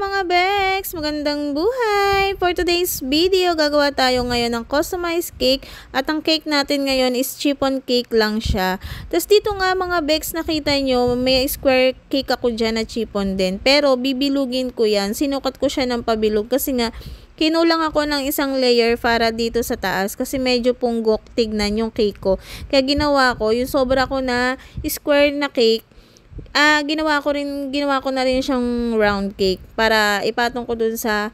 mga Bex! Magandang buhay! For today's video, gagawa tayo ngayon ng customized cake at ang cake natin ngayon is chiffon cake lang siya. Tapos dito nga mga Bex, nakita nyo, may square cake ako dyan na chiffon din. Pero bibilugin ko yan. Sinukat ko siya ng pabilog kasi nga kinulang ako ng isang layer para dito sa taas kasi medyo punggok tignan yung cake ko. Kaya ginawa ko, yung sobra ko na square na cake, ah, ginawa ko rin, ginawa ko na rin siyang round cake para ipatong ko dun sa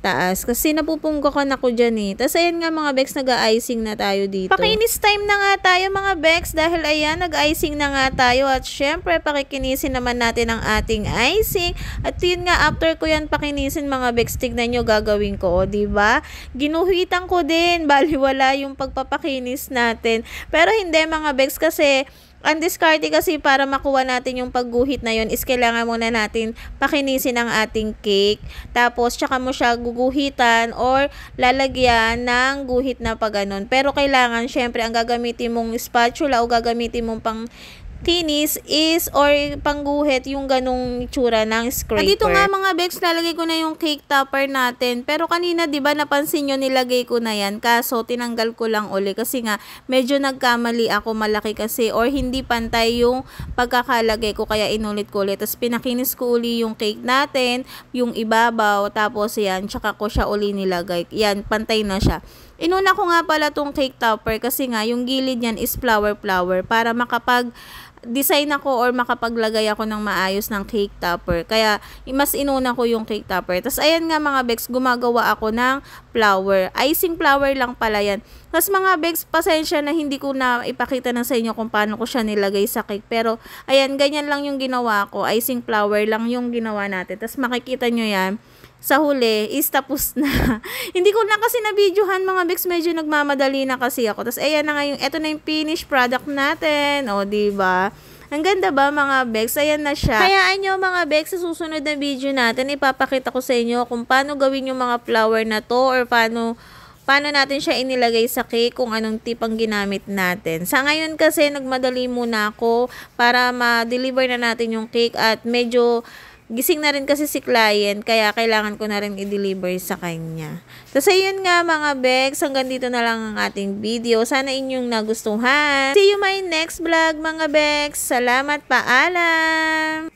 taas. Kasi ko na ko dyan eh. Tapos ayan nga mga Bex, nag-icing na tayo dito. Pakinis time na nga tayo mga Bex dahil ayan, nag-icing na nga tayo. At syempre, pakikinisin naman natin ang ating icing. At yun nga, after ko yan pakinisin mga Bex, tignan nyo gagawin ko. O, oh, ba diba? Ginuhitan ko din. Baliwala yung pagpapakinis natin. Pero hindi mga Bex kasi ang discard kasi para makuha natin yung pagguhit na yon is kailangan muna natin pakinisin ang ating cake. Tapos, tsaka mo siya guguhitan or lalagyan ng guhit na pag ganun. Pero kailangan, syempre, ang gagamitin mong spatula o gagamitin mong pang tinis is or pangguhit yung ganong tsura ng scraper. At dito nga mga Bex, lalagay ko na yung cake topper natin. Pero kanina, di ba napansin nyo nilagay ko na yan. Kaso, tinanggal ko lang uli. Kasi nga, medyo nagkamali ako malaki kasi or hindi pantay yung pagkakalagay ko. Kaya inulit ko ulit. Tapos pinakinis ko uli yung cake natin, yung ibabaw. Tapos yan, tsaka ko siya uli nilagay. Yan, pantay na siya. Inuna ko nga pala tong cake topper kasi nga yung gilid niyan is flower flower para makapag design ako or makapaglagay ako ng maayos ng cake topper. Kaya, mas inuna ko yung cake topper. Tapos, ayan nga mga Bex, gumagawa ako ng flower. Icing flower lang pala yan. Tapos mga Bex, pasensya na hindi ko na ipakita na sa inyo kung paano ko siya nilagay sa cake. Pero, ayan, ganyan lang yung ginawa ko. Icing flower lang yung ginawa natin. Tapos, makikita nyo yan sa huli is tapos na. Hindi ko na kasi na-videohan mga Bex, medyo nagmamadali na kasi ako. Tapos ayan na nga yung, eto na yung finished product natin. O, di ba? Ang ganda ba mga Bex? Ayan na siya. Hayaan nyo mga Bex, sa susunod na video natin, ipapakita ko sa inyo kung paano gawin yung mga flower na to or paano paano natin siya inilagay sa cake kung anong tipang ginamit natin. Sa ngayon kasi nagmadali muna ako para ma-deliver na natin yung cake at medyo gising na rin kasi si client, kaya kailangan ko na rin i-deliver sa kanya. so, ayun nga mga Bex, hanggang dito na lang ang ating video. Sana inyong nagustuhan. See you my next vlog mga Bex. Salamat paalam!